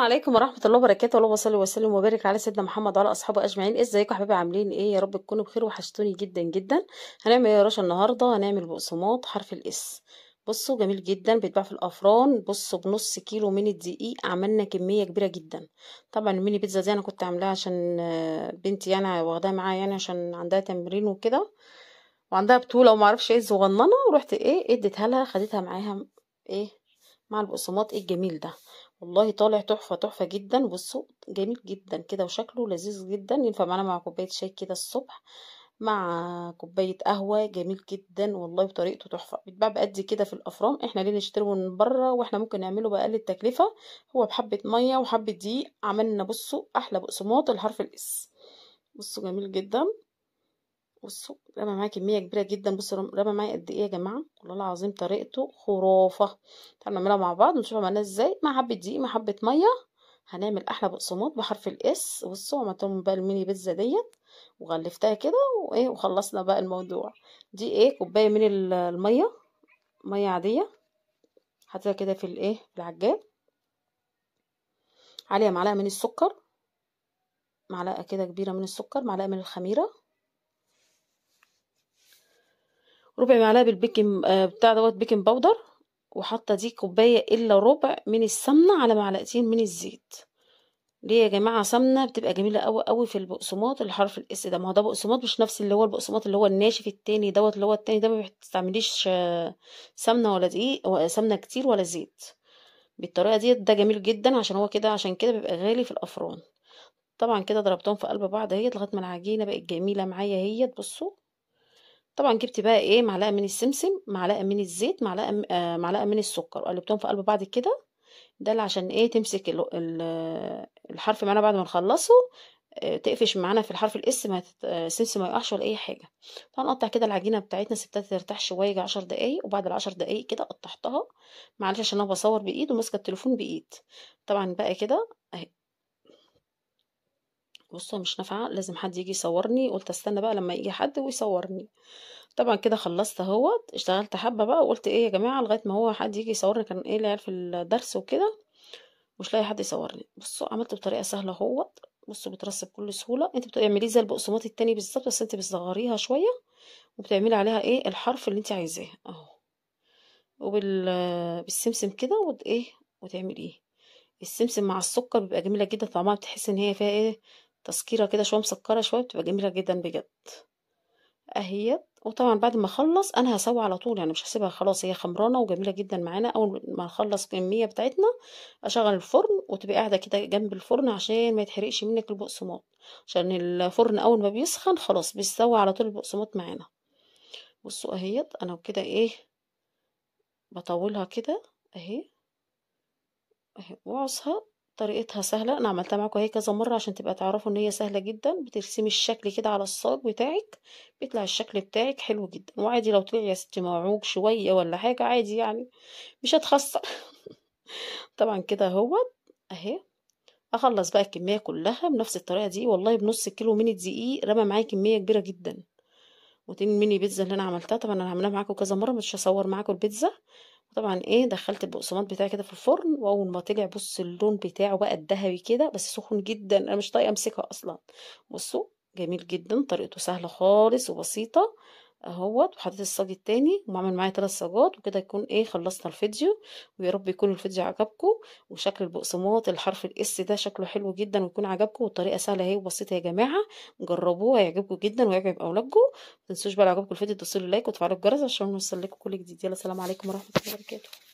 السلام عليكم ورحمة الله وبركاته اللهم صل وسلم وبارك على سيدنا محمد وعلى أصحابه أجمعين ازيكم يا حبايبي عاملين ايه يا رب تكونوا بخير وحشتوني جدا جدا هنعمل ايه يا رشا النهاردة هنعمل بقسماط حرف الاس بصوا جميل جدا بيتباع في الافران بصوا بنص كيلو من الدقيق عملنا كميه كبيره جدا طبعا الميني بيتزا دي انا كنت عاملاها عشان آه، بنتي يعني واخداها معايا يعني عشان عندها تمرين وكده وعندها بطوله وما اعرفش ايه صغننه ورحت ايه اديتها لها خدتها معاها ايه مع البقسماط الجميل ده والله طالع تحفة تحفة جدا بصوا جميل جدا كده وشكله لذيذ جدا ينفع معانا مع كوباية شاي كده الصبح مع كوباية قهوة جميل جدا والله بطريقته تحفة بيتباع بقد كده في الأفران احنا ليه نشتريه من بره واحنا ممكن نعمله بأقل التكلفة هو بحبة مية وحبة دقيق عملنا بصوا أحلى بقسماط الحرف الإس بصوا جميل جدا بصوا رمى معايا كميه كبيره جدا بصوا رمى معايا قد ايه يا جماعه والله العظيم طريقته خرافه تعالوا نعملها مع بعض نشوف عملناها ازاي مع حبه دقيق مع حبه ميه هنعمل احلى بقسماط بحرف الاس بصوا عملتهم بقى الميني بيتزا ديت وغلفتها كده وايه وخلصنا بقى الموضوع دي ايه كوبايه من الميه ميه عاديه حطيتها كده في الايه العجان عليها معلقه من السكر معلقه كده كبيره من السكر معلقه من الخميره ربع معلقه بالبيكنج آه، بتاع دوت بيكنج باودر وحاطه دي كوبايه الا ربع من السمنه على معلقتين من الزيت ليه يا جماعه سمنه بتبقى جميله قوي قوي في البقسماط الحرف الاس ده ما هو ده بقسماط مش نفس اللي هو البقسماط اللي هو الناشف التاني دوت اللي هو التاني ده ما بتستعمليش آه، سمنه ولا دقيق سمنه كتير ولا زيت بالطريقه ديت ده جميل جدا عشان هو كده عشان كده بيبقى غالي في الافران طبعا كده ضربتهم في قلب بعض اهي لغايه ما العجينه بقت جميله معايا اهي بصوا طبعا جبت بقى ايه معلقه من السمسم معلقه من الزيت معلقه آه معلقه من السكر وقلبتهم في قلب بعض كده ده اللي عشان ايه تمسك الحرف معانا بعد ما نخلصه آه، تقفش معانا في الحرف الاس ما آه، السمسم ما يقعش ولا اي حاجه طبعا نقطع كده العجينه بتاعتنا سبتها ترتاح شويه 10 دقايق وبعد العشر دقايق كده قطعتها معلش عشان انا بصور بايد وماسكه التليفون بايد طبعا بقى كده اهي بصوا مش نافعة لازم حد يجي يصورني قلت استنى بقى لما يجي حد ويصورني طبعا كده خلصت اهوت اشتغلت حبة بقى وقلت ايه يا جماعة لغاية ما هو حد يجي يصورني كان ايه اللي في الدرس وكده مش لاقي حد يصورني بصوا عملته بطريقة سهلة اهوت بصوا بترسب بكل سهولة انت بتعمليه زي البقسماط التاني بالظبط بس انت بتصغريها شوية وبتعملي عليها ايه الحرف اللي انت عايزاه اهو وبالسمسم كده وايه وتعملي ايه السمسم مع السكر بيبقى جميله جدا طعمها بتحس ان هي فيها ايه تسكيره كده شويه مسكره شويه بتبقى جميله جدا بجد اهيت وطبعا بعد ما اخلص انا هسوي على طول يعني مش هسيبها خلاص هي خمرانه وجميله جدا معانا اول ما اخلص الكميه بتاعتنا اشغل الفرن وتبقى قاعده كده جنب الفرن عشان ما يتحرقش منك البقسماط عشان الفرن اول ما بيسخن خلاص بيستوي على طول البقسماط معانا بصوا اهيت انا كده ايه بطولها كده اهي اهي واعصها طريقتها سهله انا عملتها معاكم اهي كذا مره عشان تبقى تعرفوا ان هي سهله جدا بترسمي الشكل كده على الصاج بتاعك بيطلع الشكل بتاعك حلو جدا وعادي لو طلع يا ستي معوج شويه ولا حاجه عادي يعني مش هتخسر طبعا كده هو اهي اخلص بقى الكميه كلها بنفس الطريقه دي والله بنص كيلو من الدقيق رمى معايا كميه كبيره جدا وتاني ميني بيتزا اللي انا عملتها طبعا انا هعملها معاكم كذا مره مش هصور معاكم البيتزا وطبعا ايه دخلت البقسماط بتاعي كده في الفرن واول ما طلع بص اللون بتاعه بقى الذهبي كده بس سخن جدا انا مش طايقه امسكها اصلا بصوا جميل جدا طريقته سهله خالص وبسيطه اهوت وحطيت الصاج التاني ومعمل معايا ثلاث صاجات وكده يكون ايه خلصنا الفيديو ويا رب يكون الفيديو عجبكم وشكل البقسماط الحرف الاس ده شكله حلو جدا ويكون عجبكم والطريقه سهله اهي وبسيطه يا جماعه جربوه هيعجبكم جدا ويعجب اولادكم ما تنسوش بقى لو عجبكم الفيديو تدوسوا لايك وتفعلوا الجرس عشان نوصل لكم كل جديد يلا سلام عليكم ورحمه الله وبركاته